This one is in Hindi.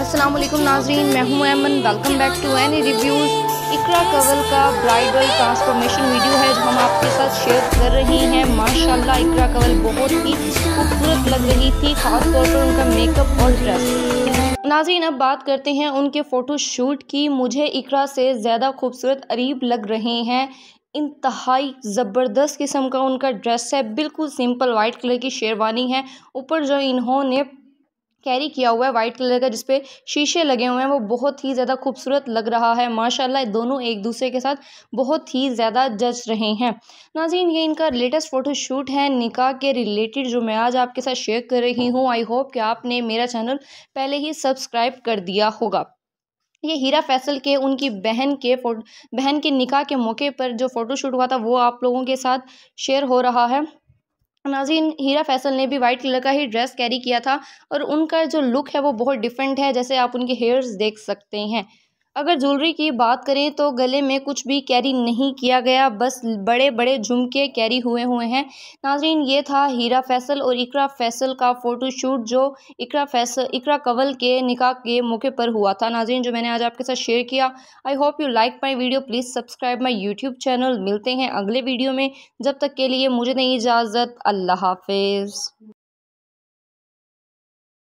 असलम नाजरीन मैं हूँ Aman welcome back to any reviews Iqra Kanwal का ब्राइडल ट्रांसफॉर्मेशन वीडियो है जो हम आपके साथ शेयर कर रही हैं माशाल्लाह इकरा कवल बहुत ही खूबसूरत लग रही थी खासतौर पर उनका मेकअप और ड्रेस नाजीन अब बात करते हैं उनके फ़ोटोशूट की मुझे इकरा से ज़्यादा खूबसूरत अरीब लग रहे हैं इंतहाई ज़बरदस्त किस्म का उनका ड्रेस है बिल्कुल सिंपल वाइट कलर की शेरवानी है ऊपर जो इन्होंने कैरी किया हुआ है वाइट कलर का जिसपे शीशे लगे हुए हैं वो बहुत ही ज़्यादा खूबसूरत लग रहा है माशाल्लाह दोनों एक दूसरे के साथ बहुत ही ज़्यादा जच रहे हैं नाजीन ये इनका लेटेस्ट फ़ोटो शूट है निकाह के रिलेटेड जो मैं आज आपके साथ शेयर कर रही हूँ आई होप कि आपने मेरा चैनल पहले ही सब्सक्राइब कर दिया होगा ये हीरा फैसल के उनकी बहन के बहन के निकाह के मौके पर जो फ़ोटोशूट हुआ था वो आप लोगों के साथ शेयर हो रहा है नाजीन हीरा फैसल ने भी वाइट कलर का ही ड्रेस कैरी किया था और उनका जो लुक है वो बहुत डिफरेंट है जैसे आप उनके हेयर्स देख सकते हैं अगर ज्वेलरी की बात करें तो गले में कुछ भी कैरी नहीं किया गया बस बड़े बड़े झुमके कैरी हुए हुए हैं नाजरीन ये था हीरा फैसल और इकरा फैसल का फ़ोटोशूट जो इकरा फैसल इकरा कवल के निकाह के मौके पर हुआ था नाजरीन जो मैंने आज आपके साथ शेयर किया I hope you like my video please subscribe my YouTube channel मिलते हैं अगले वीडियो में जब तक के लिए मुझे नहीं इजाज़त अल्लाह हाफिज़